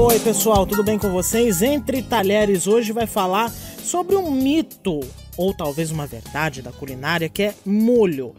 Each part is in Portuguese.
Oi, pessoal, tudo bem com vocês? Entre Talheres hoje vai falar sobre um mito, ou talvez uma verdade da culinária, que é molho.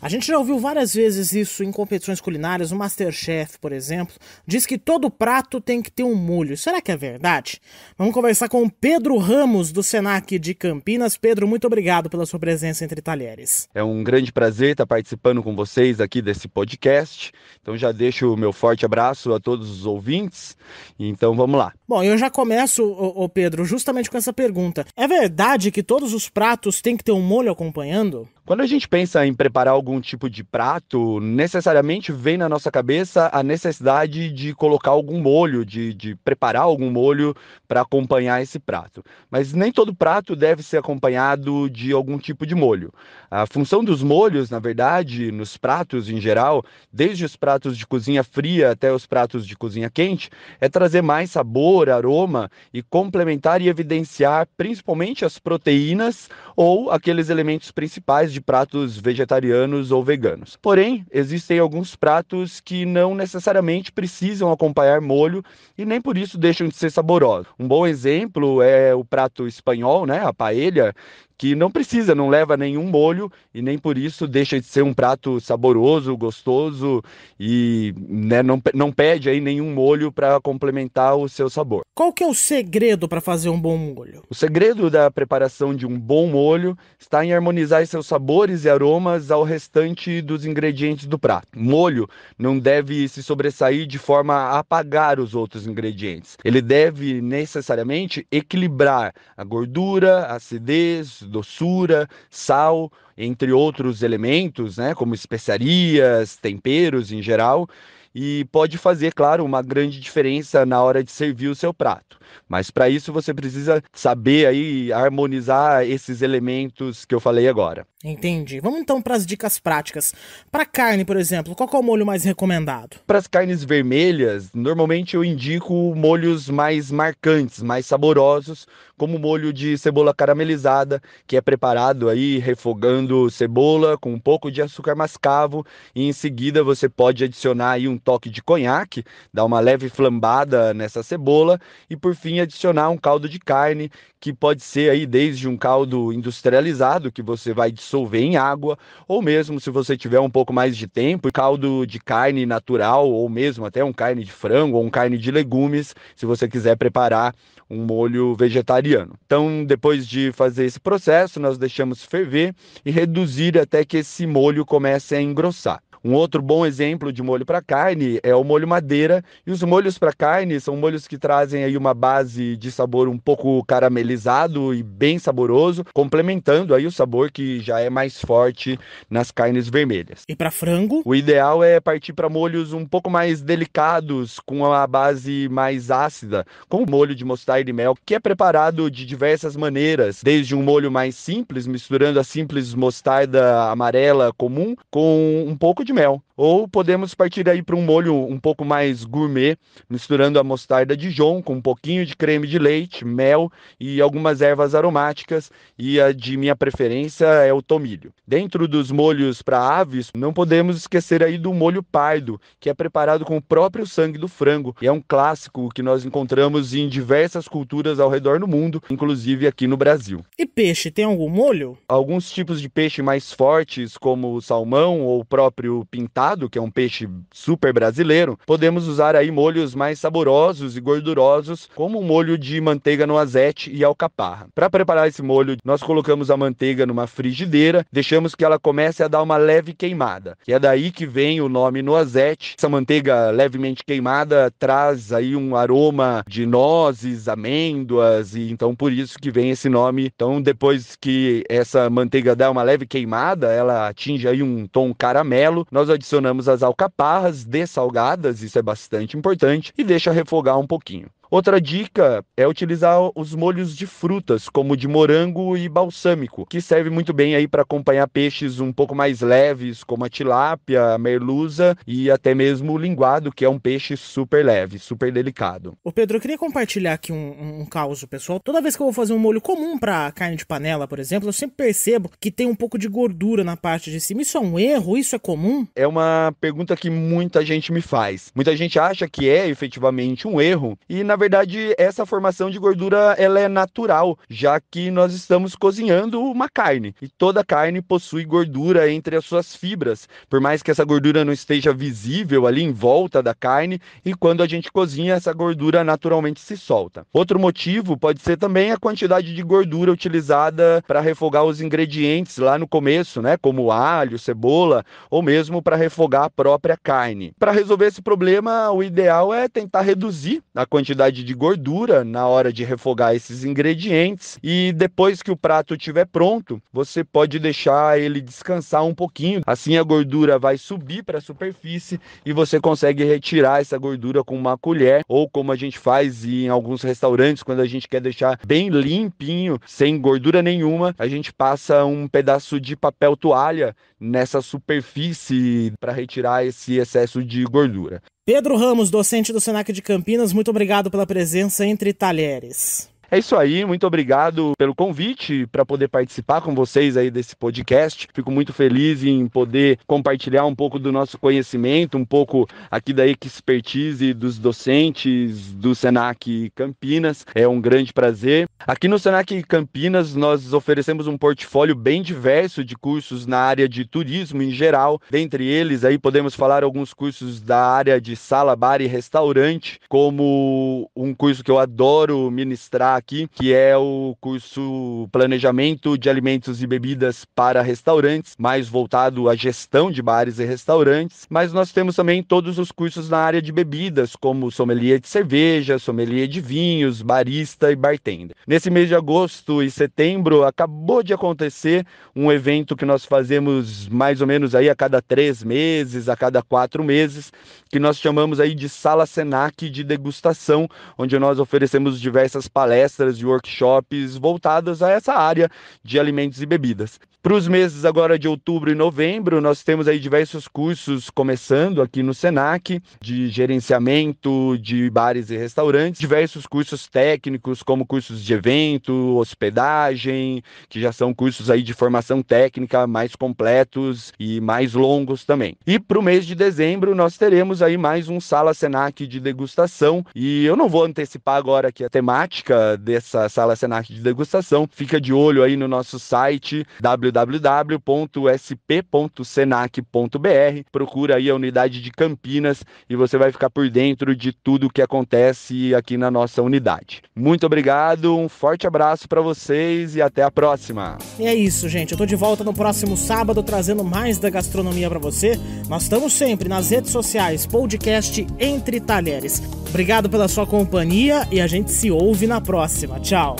A gente já ouviu várias vezes isso em competições culinárias, o Masterchef, por exemplo, diz que todo prato tem que ter um molho. Será que é verdade? Vamos conversar com Pedro Ramos, do Senac de Campinas. Pedro, muito obrigado pela sua presença entre talheres. É um grande prazer estar participando com vocês aqui desse podcast. Então já deixo o meu forte abraço a todos os ouvintes. Então vamos lá. Bom, eu já começo, o Pedro, justamente com essa pergunta. É verdade que todos os pratos têm que ter um molho acompanhando? Quando a gente pensa em preparar algum tipo de prato, necessariamente vem na nossa cabeça a necessidade de colocar algum molho, de, de preparar algum molho para acompanhar esse prato. Mas nem todo prato deve ser acompanhado de algum tipo de molho. A função dos molhos, na verdade, nos pratos em geral, desde os pratos de cozinha fria até os pratos de cozinha quente, é trazer mais sabor, aroma e complementar e evidenciar principalmente as proteínas ou aqueles elementos principais de pratos vegetarianos ou veganos. Porém, existem alguns pratos que não necessariamente precisam acompanhar molho e nem por isso deixam de ser saborosos. Um bom exemplo é o prato espanhol, né, a paella, que não precisa, não leva nenhum molho e nem por isso deixa de ser um prato saboroso, gostoso e né, não, não pede aí nenhum molho para complementar o seu sabor. Qual que é o segredo para fazer um bom molho? O segredo da preparação de um bom molho está em harmonizar seus sabores e aromas ao restante dos ingredientes do prato. Molho não deve se sobressair de forma a apagar os outros ingredientes. Ele deve necessariamente equilibrar a gordura, a acidez, doçura, sal, entre outros elementos, né, como especiarias, temperos em geral, e pode fazer, claro, uma grande diferença na hora de servir o seu prato. Mas para isso você precisa saber aí harmonizar esses elementos que eu falei agora. Entendi. Vamos então para as dicas práticas. Para carne, por exemplo, qual é o molho mais recomendado? Para as carnes vermelhas, normalmente eu indico molhos mais marcantes, mais saborosos, como o molho de cebola caramelizada, que é preparado aí refogando cebola com um pouco de açúcar mascavo e em seguida você pode adicionar aí um toque de conhaque, dar uma leve flambada nessa cebola e por fim, adicionar um caldo de carne, que pode ser aí desde um caldo industrializado, que você vai dissolver em água, ou mesmo se você tiver um pouco mais de tempo, caldo de carne natural, ou mesmo até um carne de frango, ou um carne de legumes, se você quiser preparar um molho vegetariano. Então, depois de fazer esse processo, nós deixamos ferver e reduzir até que esse molho comece a engrossar. Um outro bom exemplo de molho para carne é o molho madeira. E os molhos para carne são molhos que trazem aí uma base de sabor um pouco caramelizado e bem saboroso, complementando aí o sabor que já é mais forte nas carnes vermelhas. E para frango? O ideal é partir para molhos um pouco mais delicados, com uma base mais ácida, com o molho de mostarda e mel, que é preparado de diversas maneiras, desde um molho mais simples, misturando a simples mostarda amarela comum com um pouco de email. Ou podemos partir aí para um molho um pouco mais gourmet, misturando a mostarda de Dijon com um pouquinho de creme de leite, mel e algumas ervas aromáticas, e a de minha preferência é o tomilho. Dentro dos molhos para aves, não podemos esquecer aí do molho pardo, que é preparado com o próprio sangue do frango, e é um clássico que nós encontramos em diversas culturas ao redor do mundo, inclusive aqui no Brasil. E peixe, tem algum molho? Alguns tipos de peixe mais fortes, como o salmão ou o próprio pintado, que é um peixe super brasileiro, podemos usar aí molhos mais saborosos e gordurosos, como o molho de manteiga no azete e alcaparra. Para preparar esse molho, nós colocamos a manteiga numa frigideira, deixamos que ela comece a dar uma leve queimada, que é daí que vem o nome no azete. Essa manteiga levemente queimada traz aí um aroma de nozes, amêndoas e então por isso que vem esse nome. Então depois que essa manteiga dá uma leve queimada, ela atinge aí um tom caramelo, nós adicionamos adicionamos as alcaparras dessalgadas, isso é bastante importante, e deixa refogar um pouquinho. Outra dica é utilizar os molhos de frutas, como de morango e balsâmico, que serve muito bem aí para acompanhar peixes um pouco mais leves, como a tilápia, a merluza e até mesmo o linguado, que é um peixe super leve, super delicado. O Pedro, eu queria compartilhar aqui um, um caos, pessoal. Toda vez que eu vou fazer um molho comum para carne de panela, por exemplo, eu sempre percebo que tem um pouco de gordura na parte de cima. Isso é um erro? Isso é comum? É uma pergunta que muita gente me faz. Muita gente acha que é efetivamente um erro e na na verdade, essa formação de gordura ela é natural, já que nós estamos cozinhando uma carne e toda carne possui gordura entre as suas fibras, por mais que essa gordura não esteja visível ali em volta da carne, e quando a gente cozinha, essa gordura naturalmente se solta. Outro motivo pode ser também a quantidade de gordura utilizada para refogar os ingredientes lá no começo, né, como alho, cebola, ou mesmo para refogar a própria carne. Para resolver esse problema, o ideal é tentar reduzir a quantidade quantidade de gordura na hora de refogar esses ingredientes e depois que o prato estiver pronto, você pode deixar ele descansar um pouquinho. Assim a gordura vai subir para a superfície e você consegue retirar essa gordura com uma colher ou como a gente faz em alguns restaurantes quando a gente quer deixar bem limpinho, sem gordura nenhuma, a gente passa um pedaço de papel toalha nessa superfície para retirar esse excesso de gordura. Pedro Ramos, docente do Senac de Campinas, muito obrigado pela presença entre talheres. É isso aí, muito obrigado pelo convite para poder participar com vocês aí desse podcast. Fico muito feliz em poder compartilhar um pouco do nosso conhecimento, um pouco aqui da expertise dos docentes do Senac Campinas. É um grande prazer. Aqui no Senac Campinas nós oferecemos um portfólio bem diverso de cursos na área de turismo em geral. Dentre eles aí podemos falar alguns cursos da área de sala, bar e restaurante, como um curso que eu adoro ministrar citar aqui, que é o curso Planejamento de Alimentos e Bebidas para Restaurantes, mais voltado à gestão de bares e restaurantes, mas nós temos também todos os cursos na área de bebidas, como sommelier de cerveja, sommelier de vinhos, barista e bartender. Nesse mês de agosto e setembro acabou de acontecer um evento que nós fazemos mais ou menos aí a cada três meses, a cada quatro meses, que nós chamamos aí de Sala Senac de degustação, onde nós oferecemos diversas palestras palestras e workshops voltadas a essa área de alimentos e bebidas. Para os meses agora de outubro e novembro, nós temos aí diversos cursos começando aqui no Senac, de gerenciamento de bares e restaurantes, diversos cursos técnicos, como cursos de evento, hospedagem, que já são cursos aí de formação técnica mais completos e mais longos também. E para o mês de dezembro, nós teremos aí mais um Sala Senac de degustação, e eu não vou antecipar agora aqui a temática dessa sala Senac de degustação. Fica de olho aí no nosso site www.sp.senac.br. Procura aí a unidade de Campinas e você vai ficar por dentro de tudo o que acontece aqui na nossa unidade. Muito obrigado, um forte abraço para vocês e até a próxima. E é isso, gente. Eu tô de volta no próximo sábado trazendo mais da gastronomia para você. Nós estamos sempre nas redes sociais, podcast Entre Talheres. Obrigado pela sua companhia e a gente se ouve na próxima próxima. Tchau!